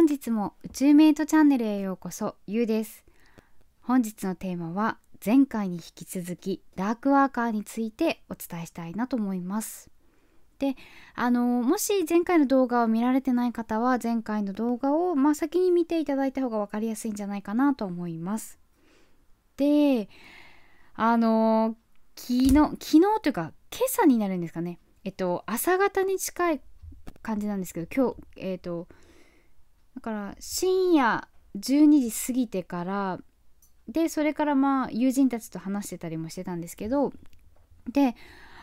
本日も宇宙メイトチャンネルへようこそゆうです本日のテーマは前回に引き続きダークワーカーについてお伝えしたいなと思いますであのもし前回の動画を見られてない方は前回の動画を、まあ、先に見ていただいた方が分かりやすいんじゃないかなと思いますであの昨日昨日というか今朝になるんですかねえっと朝方に近い感じなんですけど今日えっとだから深夜12時過ぎてからでそれからまあ友人たちと話してたりもしてたんですけどで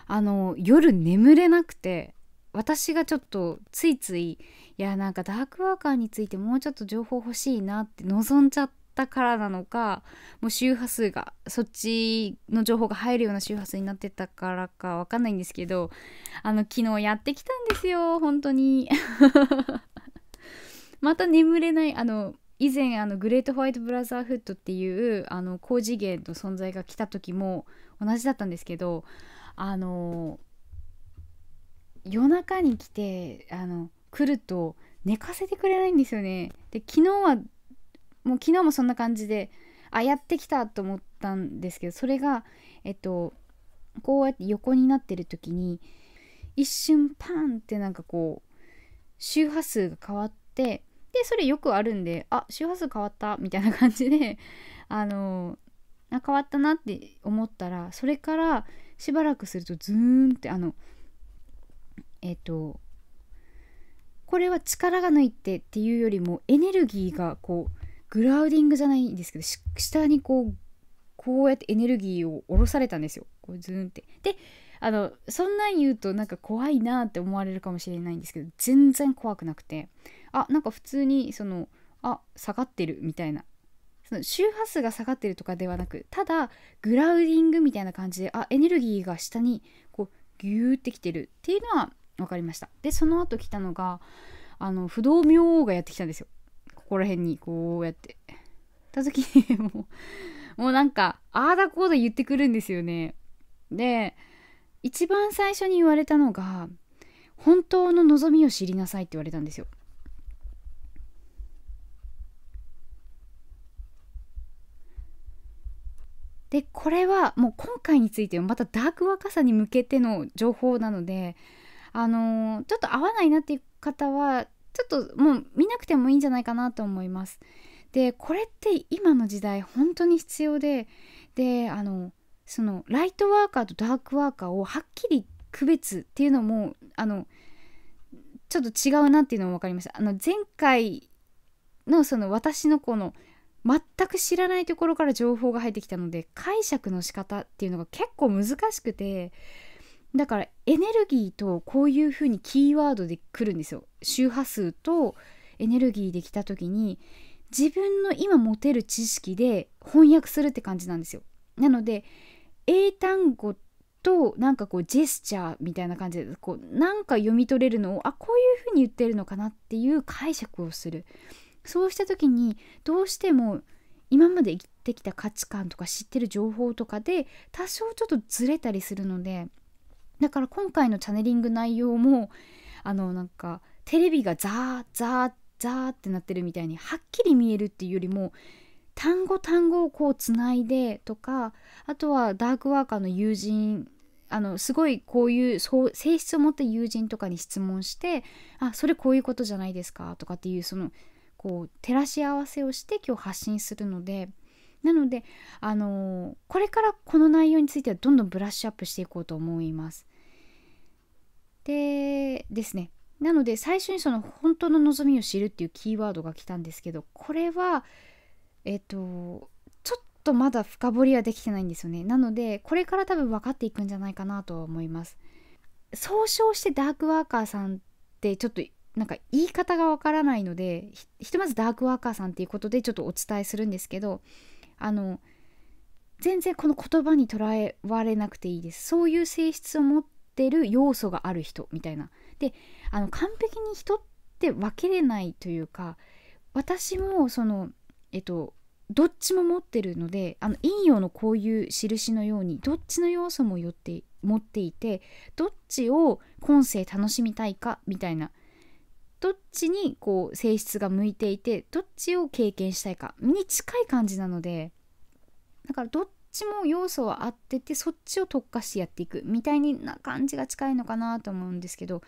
あの夜眠れなくて私がちょっとついついいやなんかダークワーカーについてもうちょっと情報欲しいなって望んじゃったからなのかもう周波数がそっちの情報が入るような周波数になってたからかわかんないんですけどあの昨日やってきたんですよ本当にまた眠れないあの以前あのグレートホワイトブラザーフッドっていうあの高次元の存在が来た時も同じだったんですけどあの夜中に来てあの来ると寝かせてくれないんですよね。で昨日はもう昨日もそんな感じであやってきたと思ったんですけどそれがえっとこうやって横になってる時に一瞬パンってなんかこう周波数が変わってでそれよくあるんであ周波数変わったみたいな感じで あのあ変わったなって思ったらそれからしばらくするとズーンってあのえっ、ー、とこれは力が抜いてっていうよりもエネルギーがこうグラウディングじゃないんですけど下にこうこうやってエネルギーを下ろされたんですよこうズーンって。であのそんなん言うとなんか怖いなって思われるかもしれないんですけど全然怖くなくてあなんか普通にそのあ下がってるみたいなその周波数が下がってるとかではなくただグラウディングみたいな感じであエネルギーが下にこうギューってきてるっていうのは分かりましたでその後来たのがあの不動明王がやってきたんですよここら辺にこうやってた時に もうもうなんかああだこうだ言ってくるんですよねで一番最初に言われたのが本当の望みを知りなさいって言われたんですよでこれはもう今回についてはまたダーク若さに向けての情報なのであのー、ちょっと合わないなっていう方はちょっともう見なくてもいいんじゃないかなと思います。でこれって今の時代本当に必要でであのそのライトワーカーとダークワーカーをはっきり区別っていうのもあのちょっと違うなっていうのも分かりました。あの前回のその私のこの全く知らないところから情報が入ってきたので解釈の仕方っていうのが結構難しくてだからエネルギーとこういうふうにキーワードで来るんですよ。周波数とエネルギーで来た時に自分の今持てる知識で翻訳するって感じなんですよ。なので英単語となんかこうジェスチャーみたいな感じでこうなんか読み取れるのをあこういうふうに言ってるのかなっていう解釈をする。そうした時にどうしても今まで生きてきた価値観とか知ってる情報とかで多少ちょっとずれたりするのでだから今回のチャネリング内容もあのなんかテレビがザーザーザーってなってるみたいにはっきり見えるっていうよりも単語単語をこうつないでとかあとはダークワーカーの友人あのすごいこういうそう性質を持った友人とかに質問して「あそれこういうことじゃないですか」とかっていうそのこう照らし合わせをして今日発信するのでなので、あのー、これからこの内容についてはどんどんブラッシュアップしていこうと思います。でですねなので最初にその本当の望みを知るっていうキーワードが来たんですけどこれはえっ、とちょっとまだ深掘りはできてないんですよねなのでこれから多分分かっていくんじゃないかなと思います総称してダークワーカーさんってちょっとなんか言い方がわからないのでひとまずダークワーカーさんっていうことでちょっとお伝えするんですけどあの全然この言葉に捉えられなくていいですそういう性質を持ってる要素がある人みたいなであの完璧に人って分けれないというか私もそのえっとどっちも持ってるのであの陰陽のこういう印のようにどっちの要素もよって持っていてどっちを今世楽しみたいかみたいなどっちにこう性質が向いていてどっちを経験したいかに近い感じなのでだからどっちも要素は合っててそっちを特化してやっていくみたいな感じが近いのかなと思うんですけど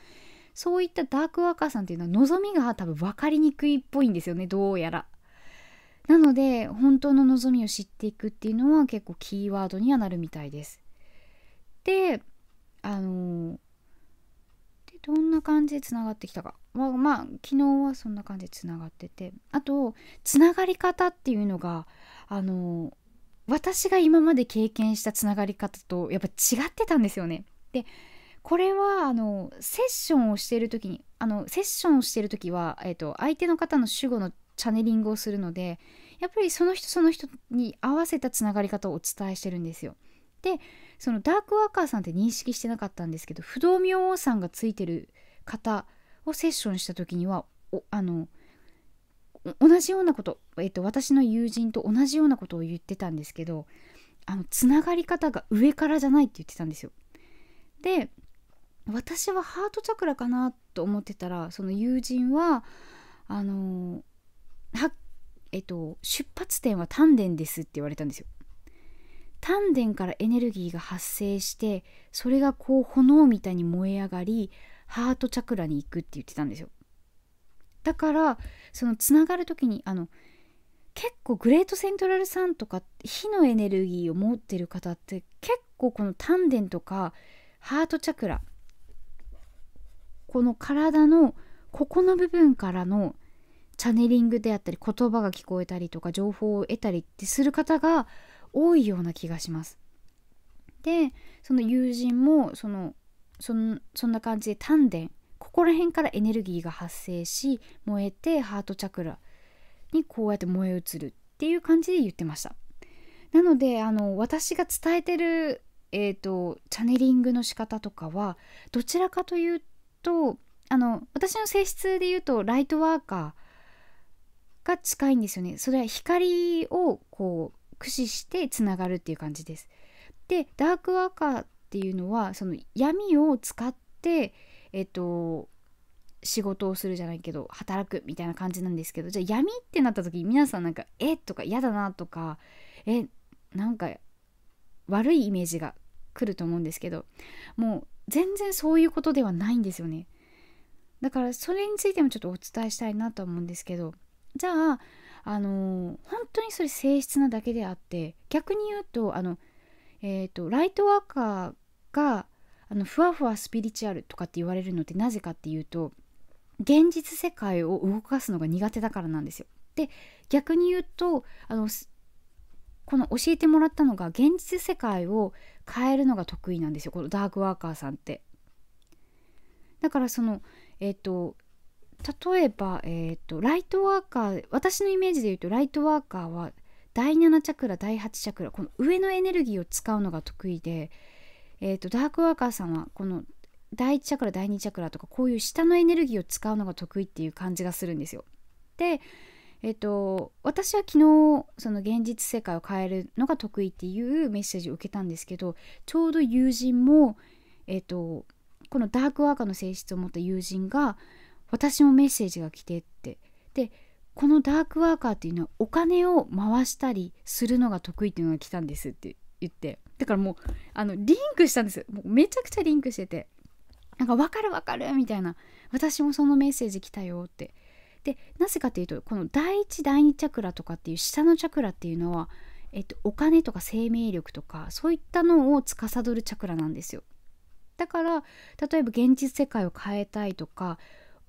そういったダークワーカーさんっていうのは望みが多分分かりにくいっぽいんですよねどうやら。なので本当の望みを知っていくっていうのは結構キーワードにはなるみたいです。であのーどんな感じでつながってきたかまあ、まあ、昨日はそんな感じでつながっててあとつながり方っていうのがあの私が今まで経験したつながり方とやっぱ違ってたんですよね。でこれはあのセッションをしてる時にあのセッションをしてる時は、えーと、と相手の方の主語のチャネリングをするのでやっぱりその人その人に合わせたつながり方をお伝えしてるんですよ。でそのダークワーカーさんって認識してなかったんですけど不動明王さんがついてる方をセッションした時にはあの同じようなこと、えっと、私の友人と同じようなことを言ってたんですけどあのつながり方が上からじゃないって言ってたんですよ。で私はハートチャクラかなと思ってたらその友人はあのはえっと出発点は丹田ですって言われたんですよ。丹田からエネルギーが発生してそれがこう炎みたいに燃え上がりハートチャクラに行くって言ってたんですよだからそのつながる時にあの結構グレートセントラルさんとか火のエネルギーを持ってる方って結構この丹田とかハートチャクラこの体のここの部分からのチャネリングであったり言葉が聞こえたりとか情報を得たりってする方が多いような気がします。でその友人もそのそのそんな感じで丹田ここら辺からエネルギーが発生し燃えてハートチャクラにこうやって燃え移るっていう感じで言ってました。なのであの私が伝えてる、えーとチャネリングの仕方とかはどちらかというとあの私の性質で言うとライトワーカーが近いんですよね。それは光をこう駆使してつながるっていう感じです。でダークワーカーっていうのはその闇を使ってえっと仕事をするじゃないけど働くみたいな感じなんですけどじゃあ闇ってなった時に皆さんなんか「えとか「嫌だな」とか「えなんか悪いイメージが来ると思うんですけどもう全然そういうことではないんですよねだからそれについてもちょっとお伝えしたいなと思うんですけどじゃああの本当にそれ性質なだけであって逆に言うとあの、えーと、とライトワーカーがあのふわふわスピリチュアルとかって言われるのってなぜかっていうと現実世界を動かすのが苦手だからなんですよ。で逆に言うとあのこの教えてもらったのが現実世界を変えるのが得意なんですよこのダークワーカーさんって。だからそのえっ、ー、と例えば、えーと、ライトワーカー私のイメージで言うとライトワーカーは第7チャクラ第8チャクラこの上のエネルギーを使うのが得意で、えーと、ダークワーカーさんはこの第1チャクラ第2チャクラとかこういう下のエネルギーを使うのが得意っていう感じがするんですよ。で、えーと、と私は昨日その現実世界を変えるのが得意っていうメッセージを受けたんですけどちょうど友人も、えー、とこのダークワーカーの性質を持った友人が私もメッセージが来てってでこのダークワーカーっていうのはお金を回したりするのが得意っていうのが来たんですって言ってだからもうあのリンクしたんですもうめちゃくちゃリンクしててなんか分かる分かるみたいな私もそのメッセージ来たよってでなぜかというとこの第一第二チャクラとかっていう下のチャクラっていうのは、えっと、お金とか生命力とかそういったのを司るチャクラなんですよだから例えば現実世界を変えたいとか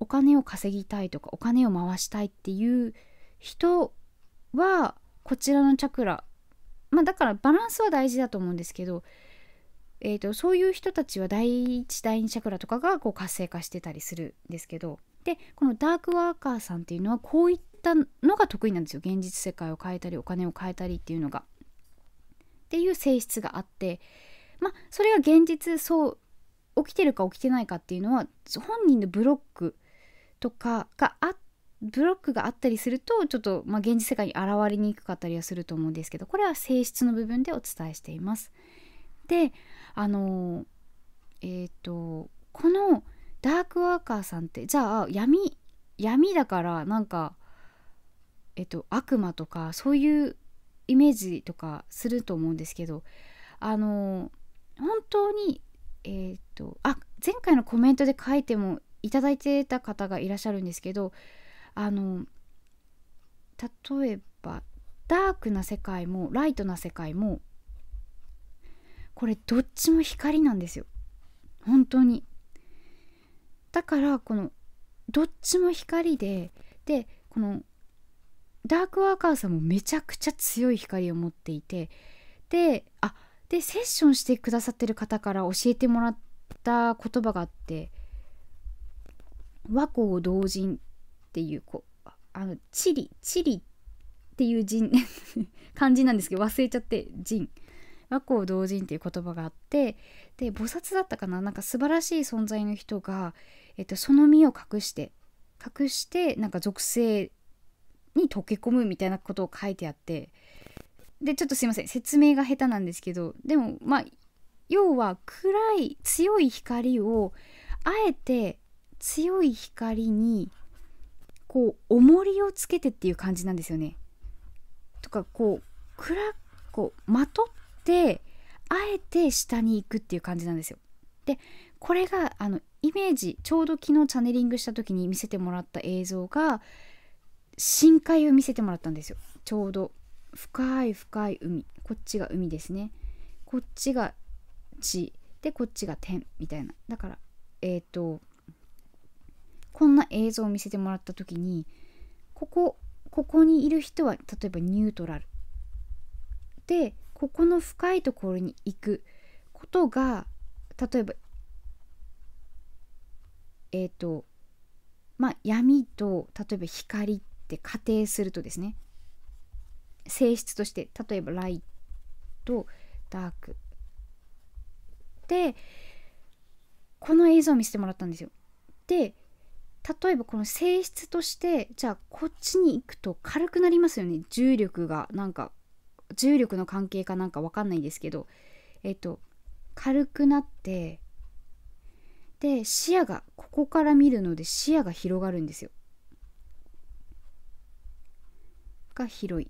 お金を稼ぎたいとかお金を回したいっていう人はこちらのチャクラまあだからバランスは大事だと思うんですけど、えーと、そういう人たちは第一第二チャクラとかがこう活性化してたりするんですけどでこのダークワーカーさんっていうのはこういったのが得意なんですよ現実世界を変えたりお金を変えたりっていうのが。っていう性質があってまあそれが現実そう起きてるか起きてないかっていうのは本人のブロックとかがあブロックがあったりするとちょっと、まあ、現実世界に現れにくかったりはすると思うんですけどこれは性質の部分でお伝えしています。であのえっ、ー、とこのダークワーカーさんってじゃあ闇闇だからなんかえっ、ー、と悪魔とかそういうイメージとかすると思うんですけどあの本当にえっ、ー、とあ前回のコメントで書いてもいただいてた方がいらっしゃるんですけどあの例えばダークな世界もライトな世界もこれどっちも光なんですよ本当にだからこのどっちも光ででこのダークワーカーさんもめちゃくちゃ強い光を持っていてであでセッションしてくださってる方から教えてもらった言葉があって和光同人っていう子あの地理地理っていう人 漢字なんですけど忘れちゃって人和光同人っていう言葉があってで菩薩だったかななんか素晴らしい存在の人が、えっと、その身を隠して隠してなんか属性に溶け込むみたいなことを書いてあってでちょっとすいません説明が下手なんですけどでもまあ要は暗い強い光をあえて強い光にこう重りをつけてっていう感じなんですよね。とかこう暗こうまとってあえて下に行くっていう感じなんですよ。でこれがあのイメージちょうど昨日チャネリングした時に見せてもらった映像が深海を見せてもらったんですよちょうど深い深い海こっちが海ですねこっちが地でこっちが点みたいなだからえっ、ー、とこんな映像を見せてもらった時にここここにいる人は例えばニュートラルでここの深いところに行くことが例えばえっ、ー、とまあ闇と例えば光って仮定するとですね性質として例えばライトダークでこの映像を見せてもらったんですよ。で例えばこの性質としてじゃあこっちに行くと軽くなりますよね重力がなんか重力の関係かなんか分かんないですけどえっと軽くなってで視野がここから見るので視野が広がるんですよ。が広い。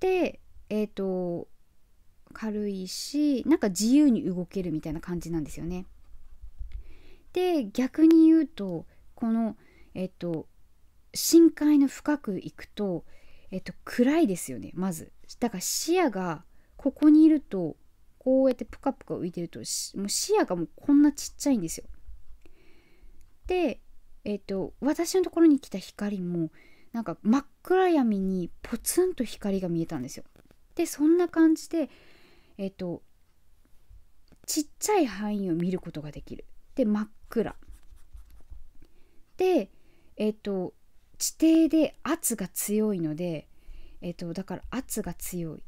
でえっと軽いしなんか自由に動けるみたいな感じなんですよね。で逆に言うとこのえっと深海の深く行くとえっと暗いですよねまずだから視野がここにいるとこうやってプカプカ浮いてるともう視野がもうこんなちっちゃいんですよでえっと私のところに来た光もなんか真っ暗闇にポツンと光が見えたんですよでそんな感じでえっとちっちゃい範囲を見ることができるで真っくら。で、えっ、ー、と、地底で圧が強いので、えっ、ー、と、だから圧が強い。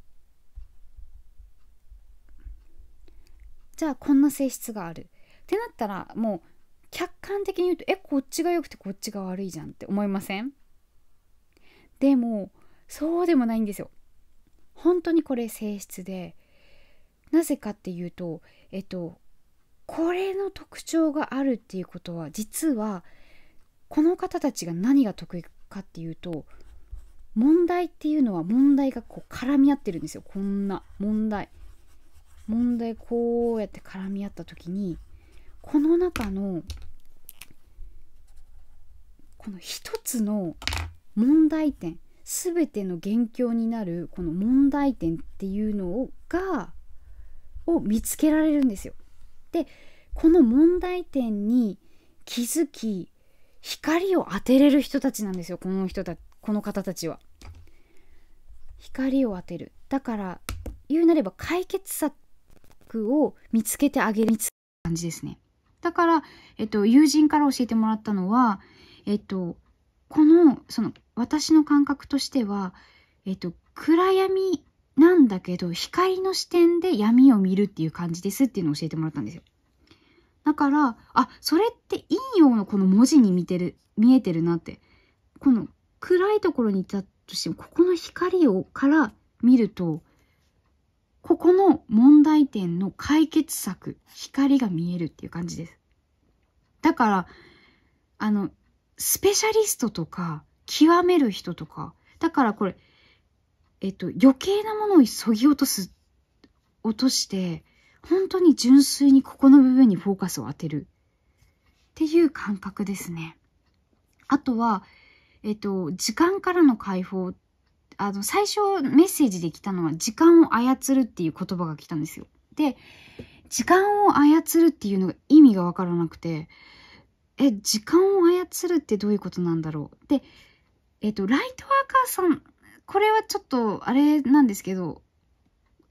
じゃあこんな性質がある。ってなったらもう客観的に言うとえこっちが良くてこっちが悪いじゃんって思いませんでもそうでもないんですよ。本当にこれ性質でなぜかっていうとえっとこれの特徴があるっていうことは実はこの方たちが何が得意かっていうと問題っていうのは問題がこう絡み合ってるんですよこんな問題問題こうやって絡み合った時にこの中のこの一つの問題点全ての元凶になるこの問題点っていうのをがを見つけられるんですよ。でこの問題点に気づき光を当てれる人たちなんですよこの人たこの方たちは。光を当てるだから言うなれば解決策を見つけてあげる感じですね。だから、えっと、友人から教えてもらったのは、えっと、このその私の感覚としては、えっと、暗闇なんだけど光の視点で闇を見るっていう感じですっていうのを教えてもらったんですよ。だからあそれって陰陽のこの文字に見てる見えてるなってこの暗いところにいたとしてもここの光をから見るとここの問題点の解決策光が見えるっていう感じです。だからあのスペシャリストとか極める人とかだからこれえっと、余計なものをそぎ落とす、落として、本当に純粋にここの部分にフォーカスを当てる。っていう感覚ですね。あとは、えっと、時間からの解放。あの、最初メッセージで来たのは、時間を操るっていう言葉が来たんですよ。で、時間を操るっていうのが意味がわからなくて、え、時間を操るってどういうことなんだろう。で、えっと、ライトワーカーさんこれはちょっと、あれなんですけど、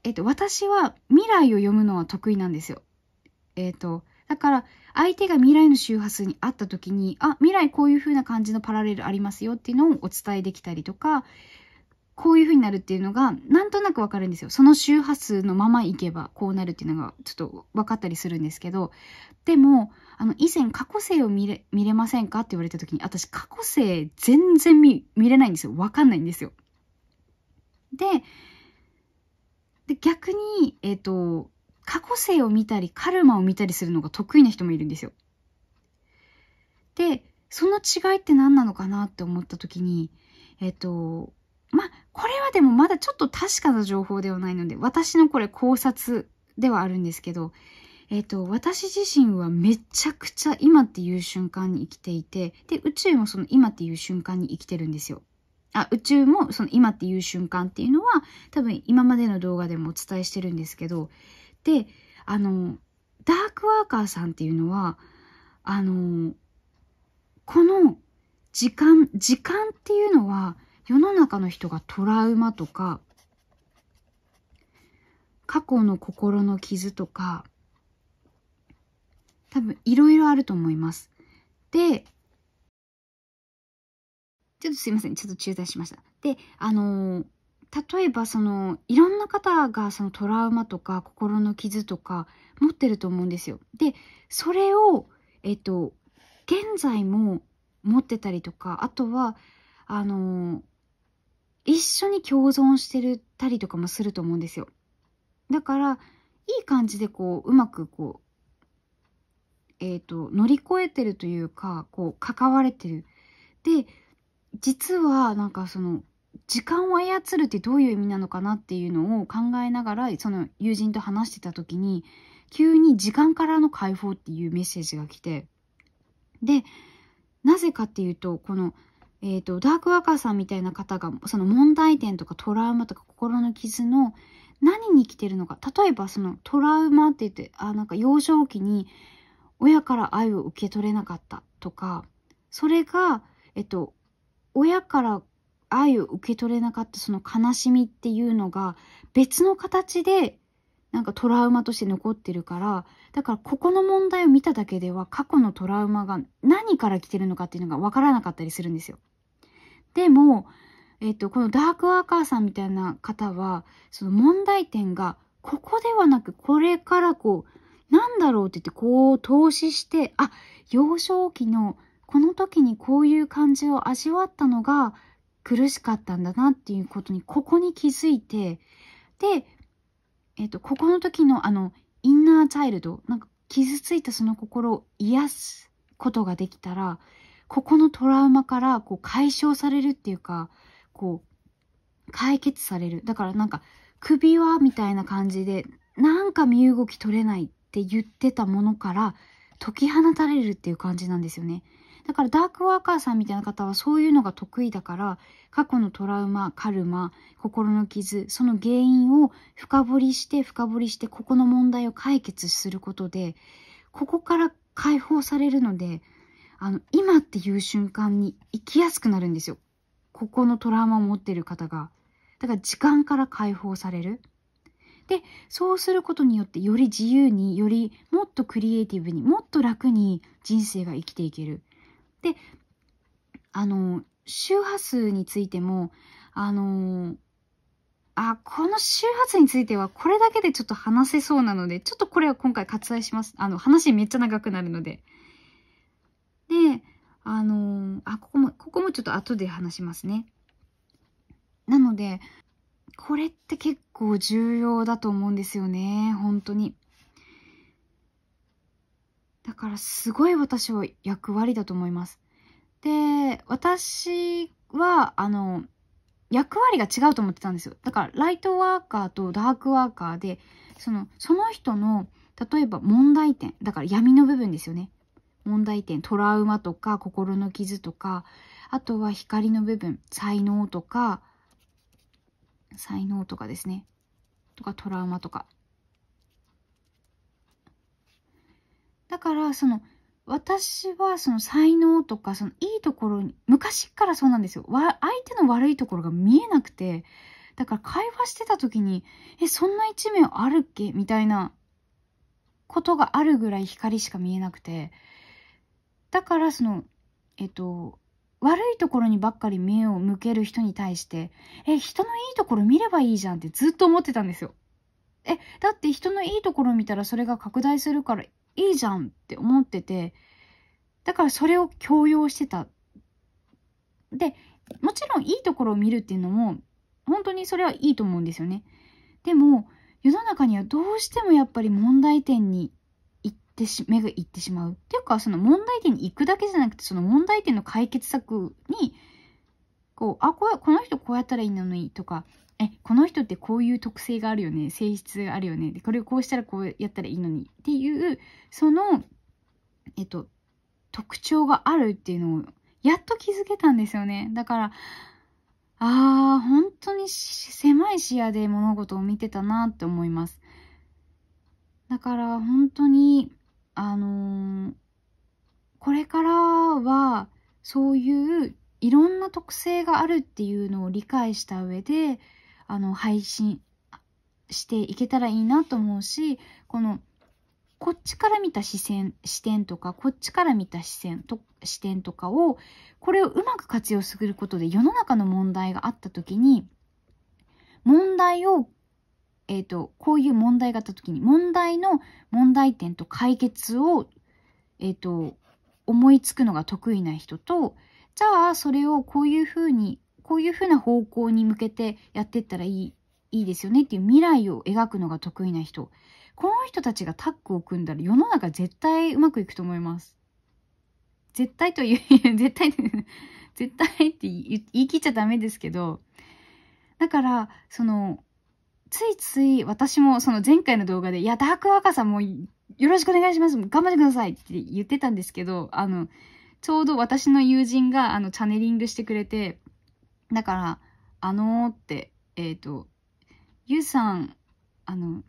えっ、と、私は未来を読むのは得意なんですよ。えっ、と、だから、相手が未来の周波数にあった時に、あ、未来こういう風な感じのパラレルありますよっていうのをお伝えできたりとか、こういう風になるっていうのが、なんとなくわかるんですよ。その周波数のままいけば、こうなるっていうのが、ちょっと分かったりするんですけど、でも、あの、以前過去性を見れ、見れませんかって言われた時に、私過去性全然見、見れないんですよ。わかんないんですよ。でで逆に、えっ、ー、と過去性を見たりカルマを見たりするのが得意な人もいるんですよ。でその違いって何なのかなって思った時にえっ、ー、とまあこれはでもまだちょっと確かな情報ではないので私のこれ考察ではあるんですけどえっ、ー、と私自身はめちゃくちゃ今っていう瞬間に生きていてで宇宙もその今っていう瞬間に生きてるんですよ。あ宇宙もその今っていう瞬間っていうのは多分今までの動画でもお伝えしてるんですけどであのダークワーカーさんっていうのはあのこの時間時間っていうのは世の中の人がトラウマとか過去の心の傷とか多分いろいろあると思います。でちょっとすいません、ちょっと中断しました。で、あのー、例えばそのいろんな方がそのトラウマとか心の傷とか持ってると思うんですよ。でそれをえっと現在も持ってたりとかあとはあのー、一緒に共存してるたりとかもすると思うんですよ。だからいい感じでこううまくこうえっ、ー、と乗り越えてるというかこう関われてる。で実はなんかその時間を操るってどういう意味なのかなっていうのを考えながらその友人と話してた時に急に時間からの解放っていうメッセージが来てでなぜかっていうとこの、えーと、とダークワーカーさんみたいな方がその問題点とかトラウマとか心の傷の何に来てるのか例えばそのトラウマって言ってあなんか幼少期に親から愛を受け取れなかったとかそれが、えっと、親から愛を受け取れなかったその悲しみっていうのが別の形でなんかトラウマとして残ってるからだからここの問題を見ただけでは過去のトラウマが何から来てるのかっていうのが分からなかったりするんですよ。でも、えっと、このダークワーカーさんみたいな方はその問題点がここではなくこれからこうなんだろうって言ってこう投資してあ幼少期のこの時にこういう感じを味わったのが苦しかったんだなっていうことにここに気づいてで、えっとここの時のあのインナーチャイルドなんか傷ついたその心を癒すことができたらここのトラウマからこう解消されるっていうかこう解決されるだからなんか首輪みたいな感じでなんか身動き取れないって言ってたものから解き放たれるっていう感じなんですよね。だからダークワーカーさんみたいな方はそういうのが得意だから過去のトラウマカルマ心の傷その原因を深掘りして深掘りしてここの問題を解決することでここから解放されるのであの今っていう瞬間に生きやすくなるんですよここのトラウマを持ってる方がだから時間から解放される。でそうすることによってより自由によりもっとクリエイティブにもっと楽に人生が生きていけるで、あの、周波数についても、あのあ、この周波数についてはこれだけでちょっと話せそうなので、ちょっとこれは今回割愛します。あの、話めっちゃ長くなるので。で、あのあ、ここも、ここもちょっと後で話しますね。なので、これって結構重要だと思うんですよね、本当に。だからすごい私は役割だと思います。で、私は、あの、役割が違うと思ってたんですよ。だから、ライトワーカーとダークワーカーで、その、その人の、例えば問題点、だから闇の部分ですよね。問題点、トラウマとか、心の傷とか、あとは光の部分、才能とか、才能とかですね。とか、トラウマとか。だからその私はその才能とかそのいいところに昔からそうなんですよわ相手の悪いところが見えなくてだから会話してた時に「えそんな一面あるっけ?」みたいなことがあるぐらい光しか見えなくてだからそのえっと悪いところにばっかり目を向ける人に対して「え人のいいところ見ればいいじゃん」ってずっと思ってたんですよ。えだって人のいいところ見たらそれが拡大するからいいじゃんって思ってて、だからそれを強要してた。で、もちろんいいところを見るっていうのも、本当にそれはいいと思うんですよね。でも、世の中にはどうしてもやっぱり問題点に行ってし、目が行ってしまう。っていうか、その問題点に行くだけじゃなくて、その問題点の解決策に、こう、あ、ここの人こうやったらいいのにとか、えこの人ってこういう特性があるよね性質があるよねでこれをこうしたらこうやったらいいのにっていうそのえっと特徴があるっていうのをやっと気づけたんですよねだからああ本当に狭い視野で物事を見てたなって思いますだから本当にあのー、これからはそういういろんな特性があるっていうのを理解した上であの、配信していけたらいいなと思うし、この、こっちから見た視線、視点とか、こっちから見た視線と、視点とかを、これをうまく活用することで世の中の問題があった時に、問題を、えー、と、こういう問題があった時に、問題の問題点と解決を、えっ、ー、と、思いつくのが得意な人と、じゃあそれをこういうふうにこういうふうな方向に向けてやってったらいいいいですよねっていう未来を描くのが得意な人この人たちがタッグを組んだら世の中絶対うまくいくと思います絶対という 絶対 絶対って言い切っちゃダメですけどだからそのついつい私もその前回の動画で「いやダーク若さもよろしくお願いします頑張ってください」って言ってたんですけどあのちょうど私の友人があのチャネリングしてくれてだから、あのー、って、えっ、ー、と、ゆうさん、あの、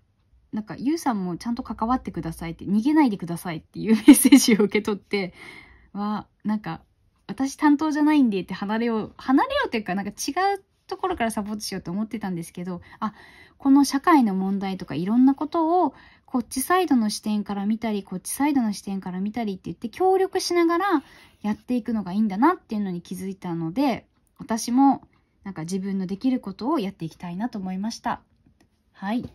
なんか、ゆうさんもちゃんと関わってくださいって、逃げないでくださいっていうメッセージを受け取って、は、なんか、私担当じゃないんでって離れよう、離れようっていうか、なんか違うところからサポートしようと思ってたんですけど、あ、この社会の問題とかいろんなことを、こっちサイドの視点から見たり、こっちサイドの視点から見たりって言って、協力しながらやっていくのがいいんだなっていうのに気づいたので、私もなんか自分のできることをやっていきたいなと思いました。はい。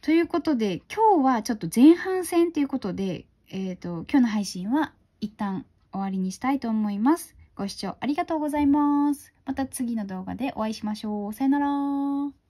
ということで、今日はちょっと前半戦ということで、えっ、ー、と、今日の配信は一旦終わりにしたいと思います。ご視聴ありがとうございます。また次の動画でお会いしましょう。さよなら。